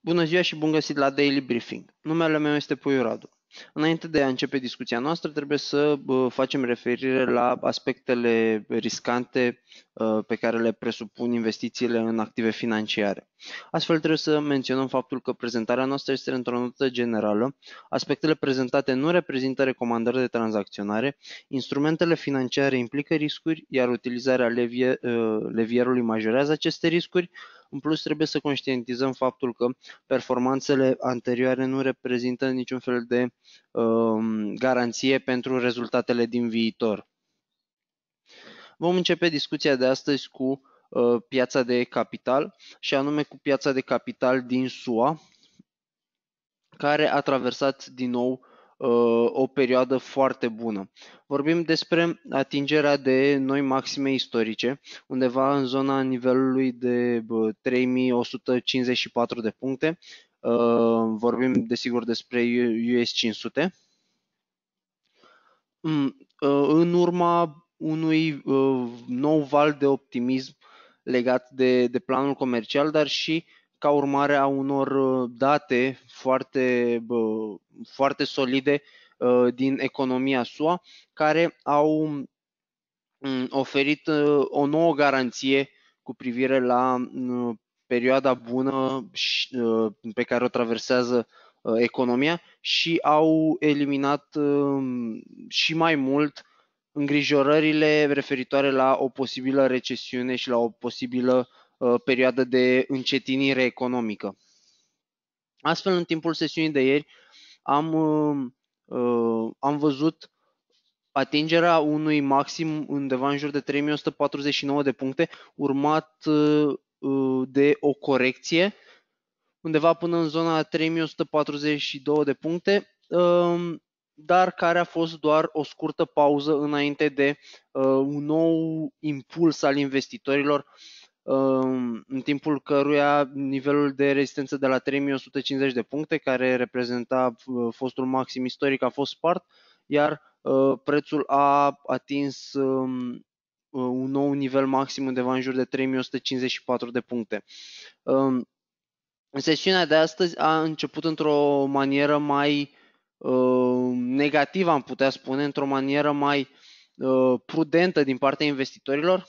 Bună ziua și bun găsit la Daily Briefing. Numele meu este Puiu Radu. Înainte de a începe discuția noastră, trebuie să facem referire la aspectele riscante ă, pe care le presupun investițiile în active financiare. Astfel trebuie să menționăm faptul că prezentarea noastră este într-o notă generală, aspectele prezentate nu reprezintă recomandări de tranzacționare, instrumentele financiare implică riscuri, iar utilizarea levier, ă, levierului majorează aceste riscuri, în plus, trebuie să conștientizăm faptul că performanțele anterioare nu reprezintă niciun fel de um, garanție pentru rezultatele din viitor. Vom începe discuția de astăzi cu uh, piața de capital și anume cu piața de capital din SUA, care a traversat din nou Uh, o perioadă foarte bună. Vorbim despre atingerea de noi maxime istorice, undeva în zona nivelului de 3154 de puncte. Uh, vorbim desigur despre US 500. Mm, uh, în urma unui nou val de optimism legat de, de planul comercial, dar și uh, ca urmare a unor uh, date foarte, foarte solide uh, din economia SUA, care au mm, oferit uh, o nouă garanție cu privire la mm, perioada bună pe care o traversează economia și au eliminat um, și mai mult îngrijorările referitoare la o posibilă recesiune și la o posibilă Uh, perioadă de încetinire economică. Astfel, în timpul sesiunii de ieri, am, uh, uh, am văzut atingerea unui maxim undeva în jur de 3149 de puncte, urmat de o corecție undeva până în zona 3142 de puncte, um, dar care a fost doar o scurtă pauză înainte de un nou impuls al investitorilor în timpul căruia nivelul de rezistență de la 3150 de puncte, care reprezenta uh, fostul maxim istoric, a fost spart, iar uh, prețul a atins um, uh, un nou nivel maxim undeva în jur de 3154 de puncte. Um, sesiunea de astăzi a început într-o manieră mai negativă, am putea spune, într-o manieră mai prudentă din partea investitorilor,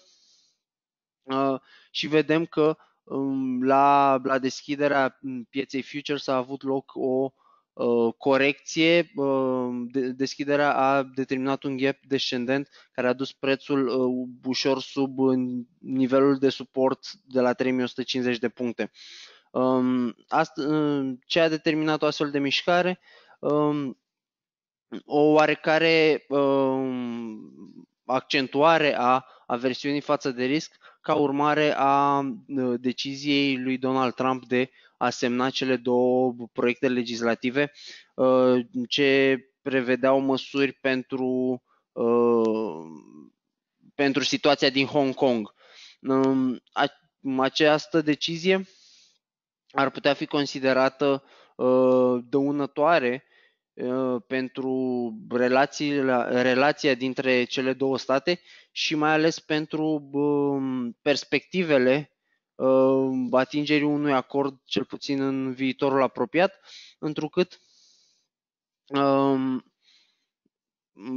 Uh, și vedem că um, la, la deschiderea mm, pieței futures a avut loc o uh, corecție, um, deschiderea a determinat un gap descendent care a dus prețul uh, ușor sub nivelul de suport de la 3150 de puncte. Um, ce a determinat o astfel de mișcare? O oarecare accentuare a aversiunii față de risc, ca urmare a ă, deciziei lui Donald Trump de a semna cele două proiecte legislative ă, ce prevedeau măsuri pentru, ă, pentru situația din Hong Kong. Această decizie ar putea fi considerată dăunătoare Ă, pentru relațiile, relația dintre cele două state și mai ales pentru perspectivele ă, atingerii unui acord, cel puțin în viitorul apropiat, întrucât ă,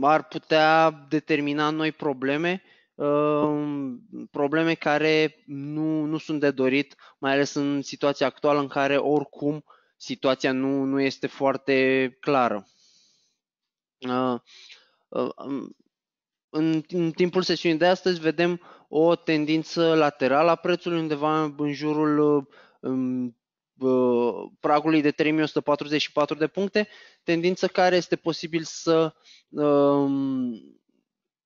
ar putea determina noi probleme, probleme care nu, nu sunt de dorit, mai ales în situația actuală în care oricum situația nu, nu este foarte clară. Uh, uh, um, în, în timpul sesiunii de astăzi vedem o tendință laterală a prețului undeva în jurul în, um, uh, pragului de 3144 de puncte, tendință care este posibil să um,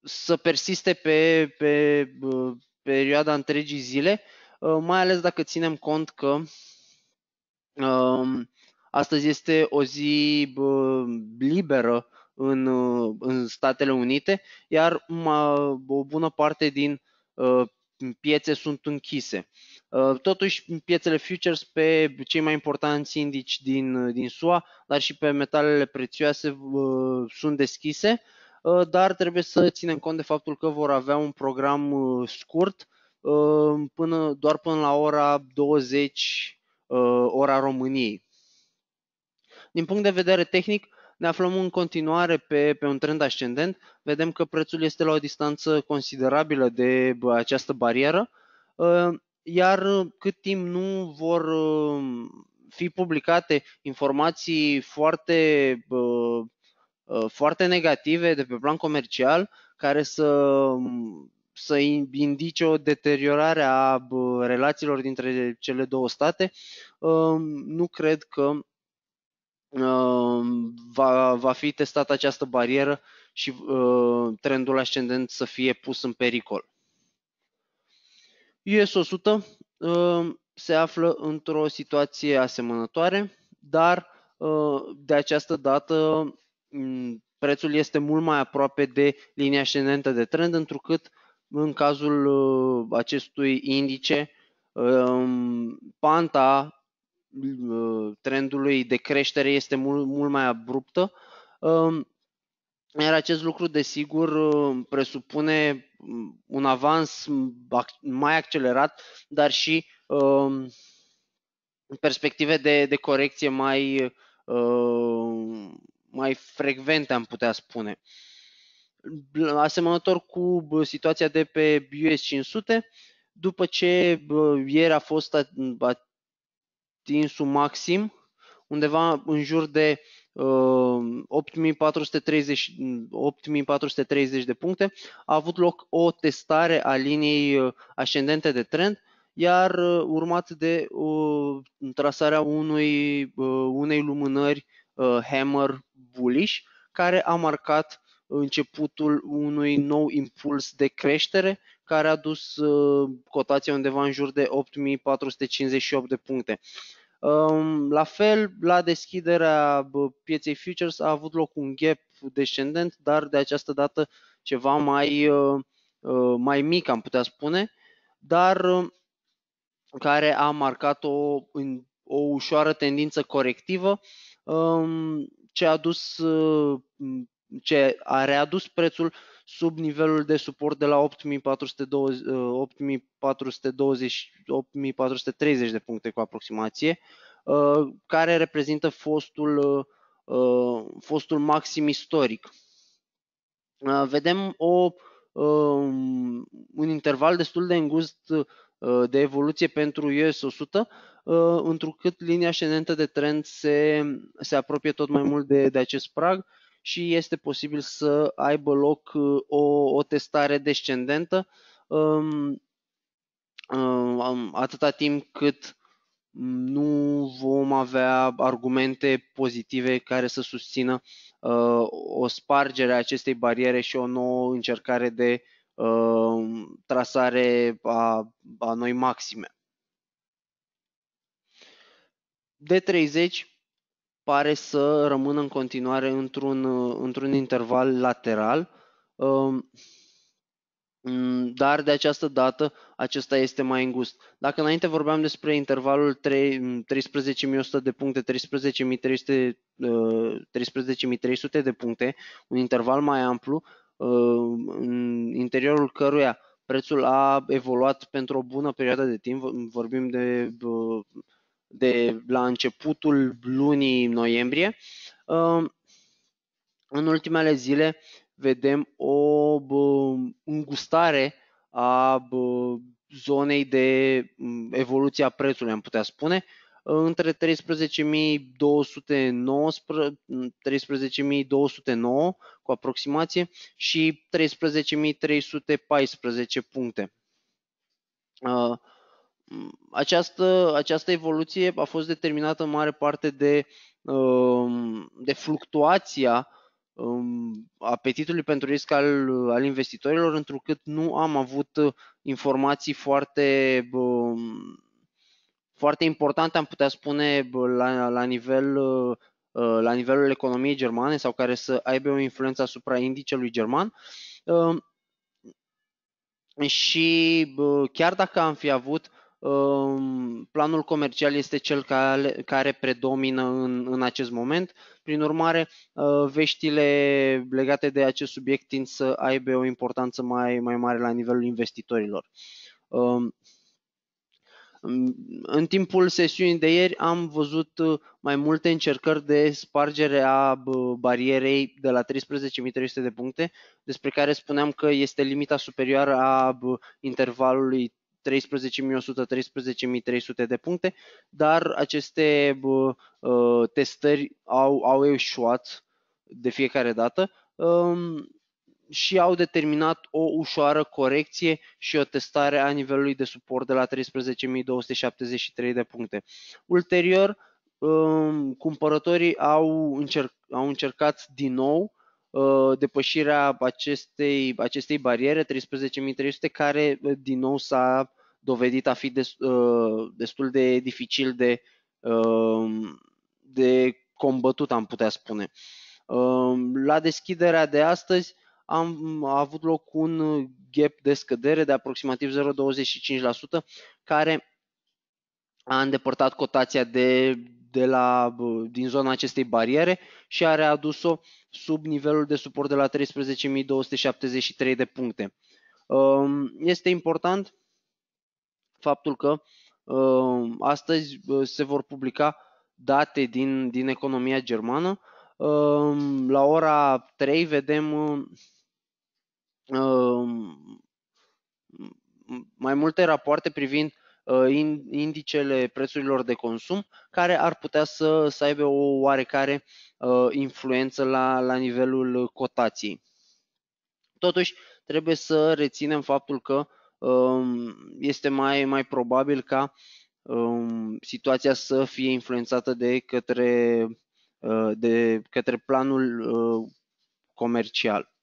să persiste pe, pe perioada întregii zile, mai ales dacă ținem cont că Astăzi este o zi liberă în, în Statele Unite, iar o bună parte din ă, piețe sunt închise. Ă, totuși, piețele futures pe cei mai importanți indici din, din SUA, dar și pe metalele prețioase ă, sunt deschise, dar trebuie să ținem cont de faptul că vor avea un program scurt până, doar până la ora 20 Uh, ora României. Din punct de vedere tehnic, ne aflăm în continuare pe, pe un trend ascendent. Vedem că prețul este la o distanță considerabilă de această barieră, uh, iar cât timp nu vor uh, fi publicate informații foarte, foarte negative de pe plan comercial, care să să indice o deteriorare a relațiilor dintre cele două state, um, nu cred că um, va, va fi testată această barieră și uh, trendul ascendent să fie pus în pericol. US 100 um, se află într-o situație asemănătoare, dar uh, de această dată mm, prețul este mult mai aproape de linia ascendentă de trend, întrucât uh, în cazul uh, acestui indice, um, panta uh, trendului de creștere este mult, mult mai abruptă, um, iar acest lucru, desigur, uh, presupune um, un avans mai accelerat, dar și perspective de, de corecție mai, mai frecvente, am putea spune asemănător cu situația de pe US 500, după ce ieri a fost atinsul maxim, undeva în jur de 8430, uh, de puncte, a avut loc o testare a liniei uh, ascendente de trend, iar uh, urmat de trasarea unui, unei lumânări hammer bullish, care a marcat începutul unui nou impuls de creștere care a dus uh, cotația undeva în jur de 8458 de puncte. Um, la fel, la deschiderea pieței futures a avut loc un gap descendent, dar de această dată ceva mai, uh, uh, mai mic, am putea spune, dar care a marcat o, o ușoară tendință corectivă, um, ce a dus ce a readus prețul sub nivelul de suport de la 8420, 8420, 8430 de puncte cu aproximație, uh, care reprezintă fostul, uh, uh, fostul maxim istoric. Vedem o, un interval destul de îngust de evoluție pentru US 100, întrucât linia ascendentă de trend se, se apropie tot mai mult de, de acest prag și este posibil să aibă loc uh, o, o testare descendentă um, um, atâta timp cât nu vom avea argumente pozitive care să susțină uh, o spargere a acestei bariere și o nouă încercare de uh, trasare a, a noi maxime. D30 pare să rămână în continuare într-un, uh, într-un interval lateral, um, mm, dar de această dată acesta este mai îngust. Dacă înainte vorbeam despre intervalul 13.100 mm, de puncte, 13.300 13 uh, de puncte, un interval mai amplu, uh, în interiorul căruia prețul a evoluat pentru o bună perioadă de timp, vorbim de de la începutul lunii noiembrie, în ultimele zile vedem o îngustare a zonei de evoluție a prețului, am putea spune, între 13.209 13.209 cu aproximație și 13.314 puncte. Mm, această, această evoluție a fost determinată în mare parte de, um, de fluctuația um, apetitului pentru risc al, al investitorilor, întrucât nu am avut informații foarte, um, foarte importante, am putea spune, la, la, nivel, uh, uh, la nivelul economiei germane sau care să aibă o influență asupra indicelui german. Și chiar dacă am fi avut planul comercial este cel care, care predomină în, în acest moment. Prin urmare, ă, veștile legate de acest subiect tind să aibă o importanță mai, mai mare la nivelul investitorilor. În timpul sesiunii de ieri am văzut mai multe încercări de spargere a barierei de la 13.300 de puncte, despre care spuneam că este limita superioară a intervalului 13.113.300 de puncte, dar aceste uh, testări au, au eșuat de fiecare dată um, și au determinat o ușoară corecție și o testare a nivelului de suport de la 13.273 de puncte. Ulterior, um, cumpărătorii au, încerc, au încercat din nou Uh, depășirea acestei, acestei bariere, 13.300, care uh, din nou s-a dovedit a fi uh, destul de dificil de, de combătut, am putea spune. La deschiderea de astăzi am avut loc un gap de scădere de aproximativ 0,25%, care a îndepărtat cotația de, de la, din zona acestei bariere și a readus-o sub nivelul de suport de la 13.273 de puncte. Um, este important faptul că um, astăzi uh, se vor publica date din, din economia germană. Um, la ora 3 vedem mai multe rapoarte privind Uh, indicele prețurilor de consum, care ar putea să, să aibă o oarecare uh, influență la, la nivelul cotației. Totuși, trebuie să reținem faptul că um, este mai, mai probabil ca um, situația să fie influențată de către, uh, de către planul comercial.